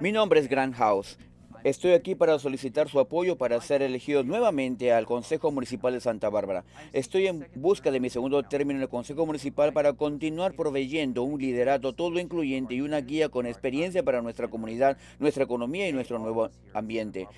Mi nombre es Grand House Estoy aquí para solicitar su apoyo para ser elegido nuevamente al Consejo Municipal de Santa Bárbara. Estoy en busca de mi segundo término en el Consejo Municipal para continuar proveyendo un liderato todo incluyente y una guía con experiencia para nuestra comunidad, nuestra economía y nuestro nuevo ambiente.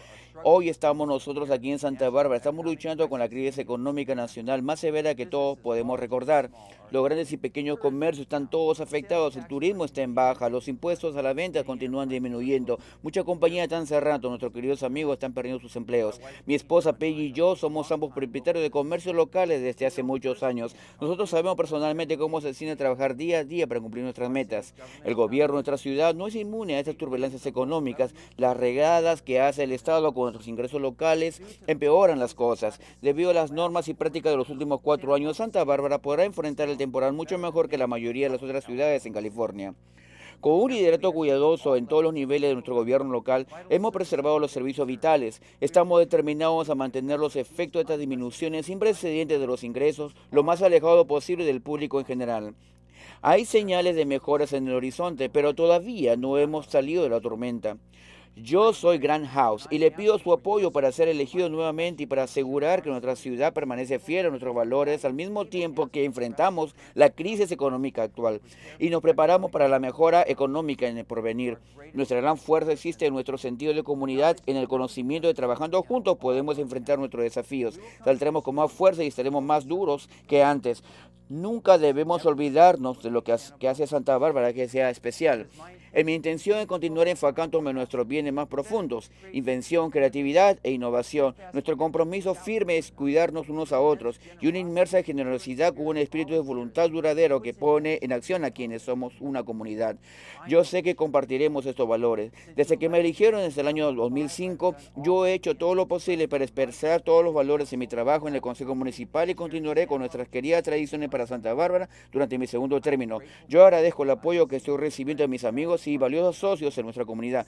Hoy estamos nosotros aquí en Santa Bárbara, estamos luchando con la crisis económica nacional más severa que todos podemos recordar. Los grandes y pequeños comercios están todos afectados, el turismo está en baja, los impuestos a la venta continúan disminuyendo, muchas compañías están cerradas nuestros queridos amigos, están perdiendo sus empleos. Mi esposa Peggy y yo somos ambos propietarios de comercios locales desde hace muchos años. Nosotros sabemos personalmente cómo se decide trabajar día a día para cumplir nuestras metas. El gobierno de nuestra ciudad no es inmune a estas turbulencias económicas. Las regadas que hace el Estado con nuestros ingresos locales empeoran las cosas. Debido a las normas y prácticas de los últimos cuatro años, Santa Bárbara podrá enfrentar el temporal mucho mejor que la mayoría de las otras ciudades en California. Con un liderato cuidadoso en todos los niveles de nuestro gobierno local, hemos preservado los servicios vitales. Estamos determinados a mantener los efectos de estas disminuciones sin precedentes de los ingresos lo más alejado posible del público en general. Hay señales de mejoras en el horizonte, pero todavía no hemos salido de la tormenta. Yo soy Grand House y le pido su apoyo para ser elegido nuevamente y para asegurar que nuestra ciudad permanece fiel a nuestros valores al mismo tiempo que enfrentamos la crisis económica actual y nos preparamos para la mejora económica en el porvenir. Nuestra gran fuerza existe en nuestro sentido de comunidad, en el conocimiento de trabajando juntos podemos enfrentar nuestros desafíos. Saldremos con más fuerza y estaremos más duros que antes. Nunca debemos olvidarnos de lo que hace Santa Bárbara que sea especial. En mi intención es continuar enfocándome en nuestros bienes más profundos, invención, creatividad e innovación. Nuestro compromiso firme es cuidarnos unos a otros y una inmersa generosidad con un espíritu de voluntad duradero que pone en acción a quienes somos una comunidad. Yo sé que compartiremos estos valores. Desde que me eligieron desde el año 2005, yo he hecho todo lo posible para expresar todos los valores en mi trabajo en el Consejo Municipal y continuaré con nuestras queridas tradiciones para Santa Bárbara durante mi segundo término. Yo agradezco el apoyo que estoy recibiendo de mis amigos y valiosos socios en nuestra comunidad.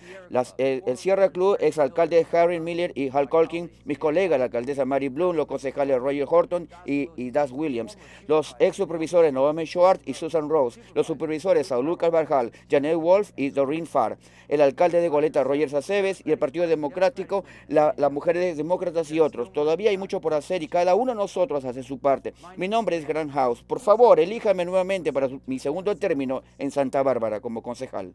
el, Sierra Club, ex exalcalde Harry Miller y Hal Colkin, mis colegas, la alcaldesa Mary Bloom, los concejales Roger Horton y, Das Williams, los ex supervisores Noam Schwartz y Susan Rose, los supervisores Saul Lucas Barjal, Janet Wolf y Doreen Farr, el alcalde de Goleta Roger Aceves y el Partido Democrático, las la Mujeres Demócratas y otros. Todavía hay mucho por hacer y cada uno de nosotros hace su parte. Mi nombre es Grant House por favor, elíjame nuevamente para mi segundo término en Santa Bárbara como concejal.